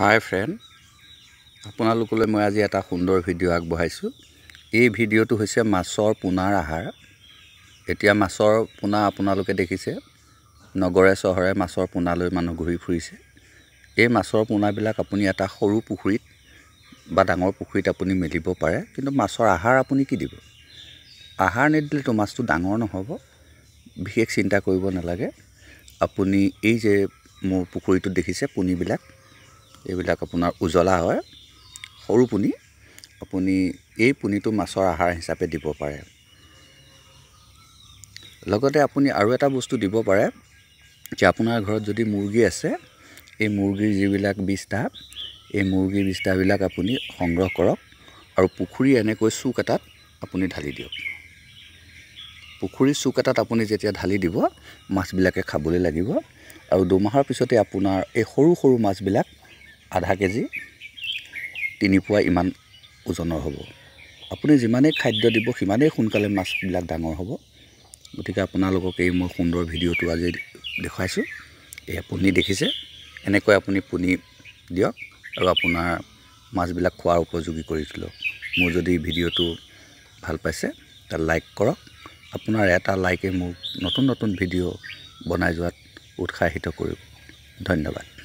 হাই friend আপোনালোকলৈ মই আজি এটা সুন্দৰ ভিডিঅ' আগবঢ়াইছোঁ এই ভিডিঅ'টো হৈছে মাছৰ পোনাৰ আহাৰ এতিয়া মাছৰ পোনা আপোনালোকে দেখিছে নগৰে চহৰে মাছৰ পোনালৈ মানুহ ঘূৰি ফুৰিছে এই মাছৰ পোনাবিলাক আপুনি এটা সৰু পুখুৰীত বা ডাঙৰ পুখুৰীত আপুনি মেলিব পাৰে কিন্তু মাছৰ আহাৰ আপুনি কি দিব আহাৰ নিদিলেতো মাছটো ডাঙৰ নহ'ব বিশেষ চিন্তা কৰিব নালাগে আপুনি এই যে মোৰ পুখুৰীটোত দেখিছে পুনিবিলাক এইবিলাক আপোনাৰ উজলা হয় সৰু পুনি আপুনি এই পুনিটো মাছৰ আহাৰ হিচাপে দিব পাৰে লগতে আপুনি আৰু এটা বস্তু দিব পাৰে যে আপোনাৰ ঘৰত যদি মুৰ্গী আছে এই মুৰ্গীৰ যিবিলাক বিষ্ঠা এই মুৰ্গীৰ বিষ্ঠাবিলাক আপুনি সংগ্ৰহ কৰক আৰু পুখুৰী এনেকৈ চুক এটাত আপুনি ঢালি দিয়ক পুখুৰীৰ চুক এটাত আপুনি যেতিয়া ঢালি দিব মাছবিলাকে খাবলৈ লাগিব আৰু দুমাহৰ পিছতে আপোনাৰ এই সৰু সৰু মাছবিলাক আধা কেজি তিনিপোৱা ইমান ওজনৰ হ'ব আপুনি যিমানেই খাদ্য দিব সিমানেই সোনকালে মাছবিলাক ডাঙৰ হ'ব গতিকে আপোনালোকক এই মই সুন্দৰ ভিডিঅ'টো আজি দেখুৱাইছোঁ এয়া পুনি দেখিছে এনেকৈ আপুনি পুনি দিয়ক আৰু আপোনাৰ মাছবিলাক খোৱাৰ উপযোগী কৰি তোলক মোৰ যদি ভিডিঅ'টো ভাল পাইছে তাত লাইক কৰক আপোনাৰ এটা লাইকে মোক নতুন নতুন ভিডিঅ' বনাই যোৱাত উৎসাহিত কৰিব ধন্যবাদ